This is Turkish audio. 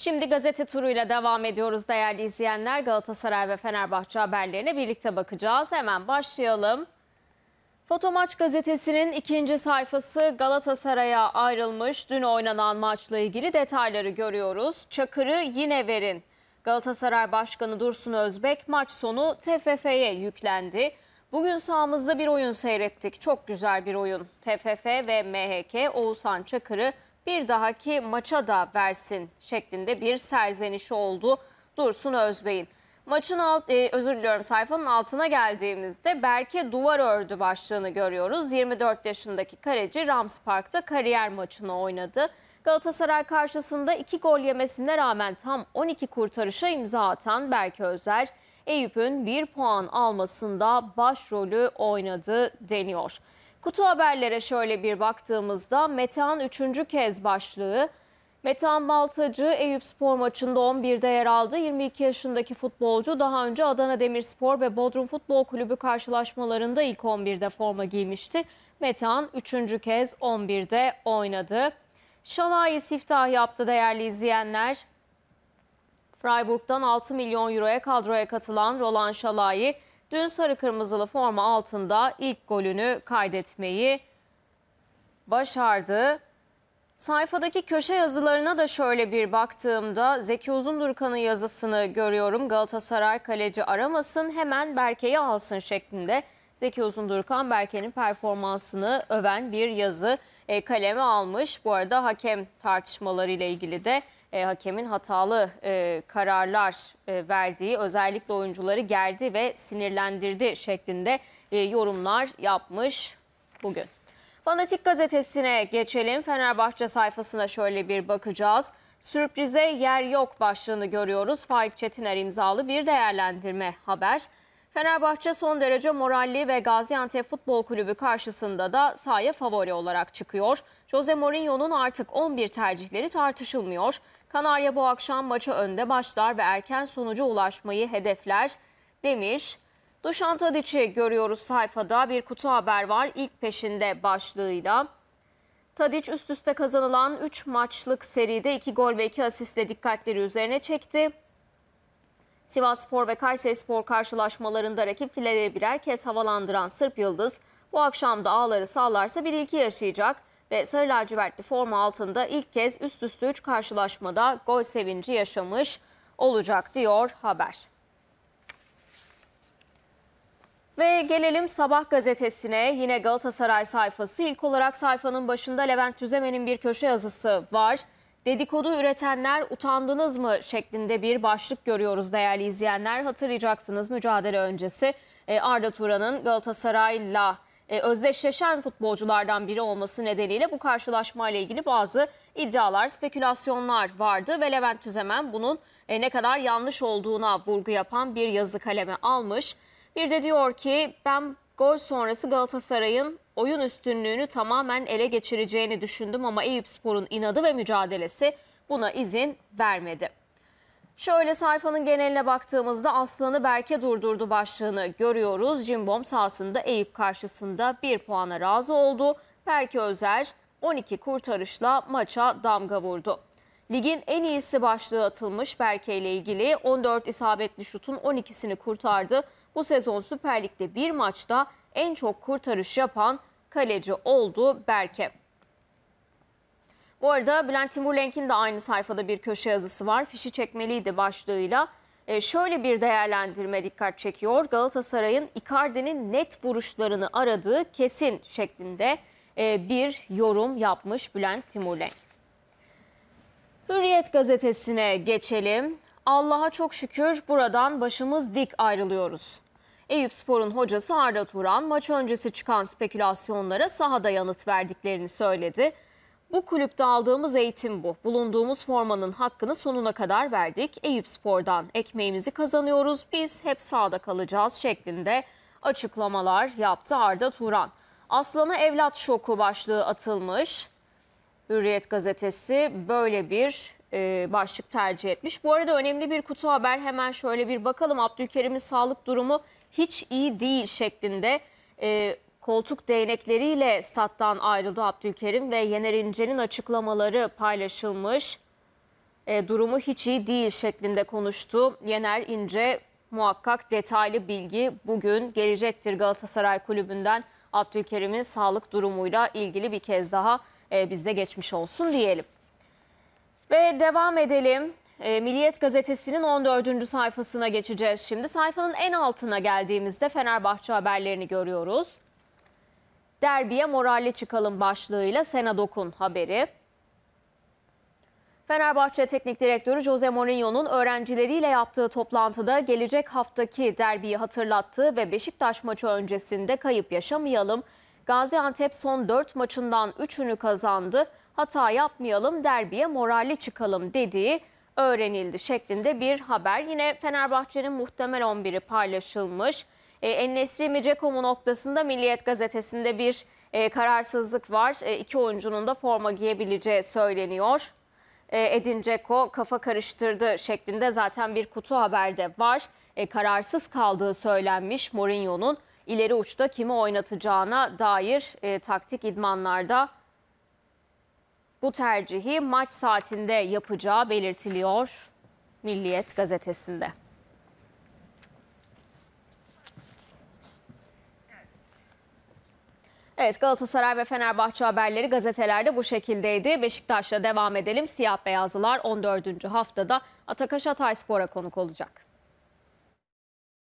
Şimdi gazete turuyla devam ediyoruz değerli izleyenler. Galatasaray ve Fenerbahçe haberlerine birlikte bakacağız. Hemen başlayalım. Fotomaç gazetesinin ikinci sayfası Galatasaray'a ayrılmış. Dün oynanan maçla ilgili detayları görüyoruz. Çakır'ı yine verin. Galatasaray Başkanı Dursun Özbek maç sonu TFF'ye yüklendi. Bugün sahamızda bir oyun seyrettik. Çok güzel bir oyun. TFF ve MHK Oğuzhan Çakır'ı bir dahaki maça da versin şeklinde bir serzeniş oldu Dursun Özbey'in. Maçın alt, e, özür diliyorum sayfanın altına geldiğimizde Berke duvar ördü başlığını görüyoruz. 24 yaşındaki kaleci Rams Park'ta kariyer maçını oynadı. Galatasaray karşısında iki gol yemesine rağmen tam 12 kurtarışa imza atan Berke Özer, Eyüp'ün bir puan almasında başrolü oynadı deniyor. Kutu haberlere şöyle bir baktığımızda Metehan 3. kez başlığı Metehan Baltacı Eyüp Spor maçında 11'de yer aldı. 22 yaşındaki futbolcu daha önce Adana Demirspor ve Bodrum Futbol Kulübü karşılaşmalarında ilk 11'de forma giymişti. Metehan 3. kez 11'de oynadı. Şalayi siftah yaptı değerli izleyenler. Freiburg'dan 6 milyon euroya kadroya katılan Roland Şalayi Dün sarı kırmızılı forma altında ilk golünü kaydetmeyi başardı. Sayfadaki köşe yazılarına da şöyle bir baktığımda Zeki Uzundurkan'ın yazısını görüyorum. Galatasaray kaleci aramasın hemen Berke'yi alsın şeklinde. Zeki Uzundurkan Berke'nin performansını öven bir yazı e, kaleme almış. Bu arada hakem tartışmaları ile ilgili de e, hakemin hatalı e, kararlar e, verdiği özellikle oyuncuları gerdi ve sinirlendirdi şeklinde e, yorumlar yapmış bugün. Fanatik gazetesine geçelim. Fenerbahçe sayfasına şöyle bir bakacağız. Sürprize yer yok başlığını görüyoruz. Faik Çetiner imzalı bir değerlendirme haber. Fenerbahçe son derece moralli ve Gaziantep Futbol Kulübü karşısında da sahaya favori olarak çıkıyor. Jose Mourinho'nun artık 11 tercihleri tartışılmıyor. Kanarya bu akşam maçı önde başlar ve erken sonuca ulaşmayı hedefler demiş. Duşan Tadić'i görüyoruz sayfada. Bir kutu haber var ilk peşinde başlığıyla. Tadic üst üste kazanılan 3 maçlık seride 2 gol ve 2 asistle dikkatleri üzerine çekti. Sivaspor ve Kayseri Spor karşılaşmalarında rakip fileleri birer kez havalandıran Sırp Yıldız bu akşam da ağları sağlarsa bir ilki yaşayacak ve sarı lacivertli forma altında ilk kez üst üste 3 karşılaşmada gol sevinci yaşamış olacak diyor haber. Ve gelelim Sabah gazetesine. Yine Galatasaray sayfası. İlk olarak sayfanın başında Levent Tüzemen'in bir köşe yazısı var. Dedikodu üretenler utandınız mı şeklinde bir başlık görüyoruz değerli izleyenler. Hatırlayacaksınız mücadele öncesi e, Arda Turan'ın Galatasaray'la e, özdeşleşen futbolculardan biri olması nedeniyle bu karşılaşma ile ilgili bazı iddialar, spekülasyonlar vardı ve Levent Tüzemen bunun e, ne kadar yanlış olduğuna vurgu yapan bir yazı kaleme almış. Bir de diyor ki ben gol sonrası Galatasaray'ın oyun üstünlüğünü tamamen ele geçireceğini düşündüm ama Eyüp Spor'un inadı ve mücadelesi buna izin vermedi. Şöyle sayfanın geneline baktığımızda Aslan'ı Berke durdurdu başlığını görüyoruz. Cimbom sahasında Eyüp karşısında 1 puana razı oldu. Berke Özer 12 kurtarışla maça damga vurdu. Ligin en iyisi başlığı atılmış Berke ile ilgili 14 isabetli şutun 12'sini kurtardı. Bu sezon Süper Lig'de bir maçta en çok kurtarış yapan kaleci oldu Berke. Bu arada Bülent Timurlenk'in de aynı sayfada bir köşe yazısı var. Fişi çekmeliydi başlığıyla. E şöyle bir değerlendirme dikkat çekiyor. Galatasaray'ın Icardi'nin net vuruşlarını aradığı kesin şeklinde e, bir yorum yapmış Bülent Timurlenk. Hürriyet gazetesine geçelim. Allah'a çok şükür buradan başımız dik ayrılıyoruz. Eyüp Spor'un hocası Arda Turan maç öncesi çıkan spekülasyonlara sahada yanıt verdiklerini söyledi. Bu kulüpte aldığımız eğitim bu. Bulunduğumuz formanın hakkını sonuna kadar verdik. Eyüp Spor'dan ekmeğimizi kazanıyoruz. Biz hep sahada kalacağız şeklinde açıklamalar yaptı Arda Turan. Aslan'a evlat şoku başlığı atılmış. Hürriyet gazetesi böyle bir e, başlık tercih etmiş. Bu arada önemli bir kutu haber hemen şöyle bir bakalım. Abdülkerim'in sağlık durumu hiç iyi değil şeklinde e, koltuk değnekleriyle stat'tan ayrıldı Abdülkerim ve Yener İnce'nin açıklamaları paylaşılmış. E, durumu hiç iyi değil şeklinde konuştu. Yener İnce muhakkak detaylı bilgi bugün gelecektir Galatasaray Kulübü'nden Abdülkerim'in sağlık durumuyla ilgili bir kez daha e, bizde geçmiş olsun diyelim. Ve devam edelim. E, Milliyet Gazetesi'nin 14. sayfasına geçeceğiz şimdi. Sayfanın en altına geldiğimizde Fenerbahçe haberlerini görüyoruz. Derbiye moralli çıkalım başlığıyla Sena Dokun haberi. Fenerbahçe Teknik Direktörü Jose Mourinho'nun öğrencileriyle yaptığı toplantıda gelecek haftaki derbiyi hatırlattı ve Beşiktaş maçı öncesinde kayıp yaşamayalım. Gaziantep son 4 maçından 3'ünü kazandı. Hata yapmayalım, derbiye moralli çıkalım dediği öğrenildi şeklinde bir haber. Yine Fenerbahçe'nin muhtemel 11'i paylaşılmış. E, Ennesri mi noktasında Milliyet gazetesinde bir e, kararsızlık var. E, iki oyuncunun da forma giyebileceği söyleniyor. E, Edin Ceko kafa karıştırdı şeklinde zaten bir kutu haberde var. E, kararsız kaldığı söylenmiş Mourinho'nun ileri uçta kimi oynatacağına dair e, taktik idmanlarda bu tercihi maç saatinde yapacağı belirtiliyor Milliyet gazetesinde. Evet Galatasaray ve Fenerbahçe haberleri gazetelerde bu şekildeydi. Beşiktaş'la devam edelim. Siyah beyazlılar 14. haftada Atakaş Hatay Spor'a konuk olacak.